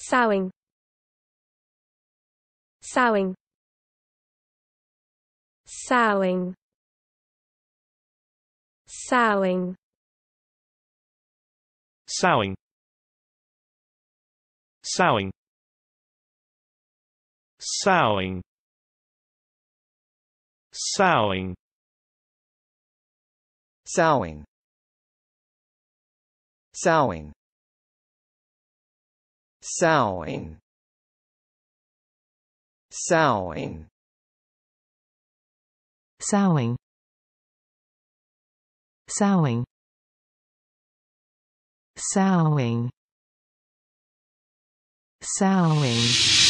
Sowing Sowing Sowing Sowing Sowing Sowing Sowing Sowing Sowing Sowing Sowing. Sowing. Sowing. Sowing. Sowing. Sowing.